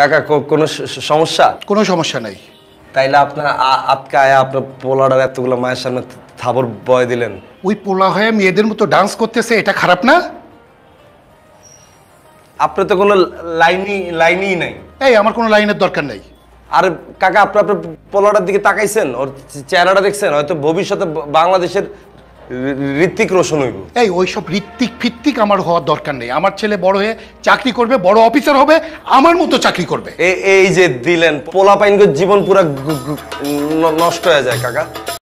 কাকা কোনো সমস্যা কোনো সমস্যা নাই তাইলে আপনার আপকে আয়া আপনার পোলাডার এতগুলো মায়ের সামনে থাবর বয় দিলেন ওই পোলা হয়ে মেয়েদের মতো ডান্স করতেছে এটা খারাপ না আপনার তো কোনো লাইনই লাইনই নাই এই আমার কোনো লাইনের দরকার নাই আর কাকা আপনার পোলাটার দিকে তাকাইছেন ওর চেহারাটা দেখছেন হয়তো ভবিষ্যতে বাংলাদেশের ঋত্বিক রোশন হইব এই ওইসব ঋত্বিক ফিত্তিক আমার হওয়ার দরকার নেই আমার ছেলে বড় হয়ে চাকরি করবে বড় অফিসার হবে আমার মতো চাকরি করবে এই যে দিলেন পোলাপাইনগর জীবন পুরা নষ্ট হয়ে যায় কাকা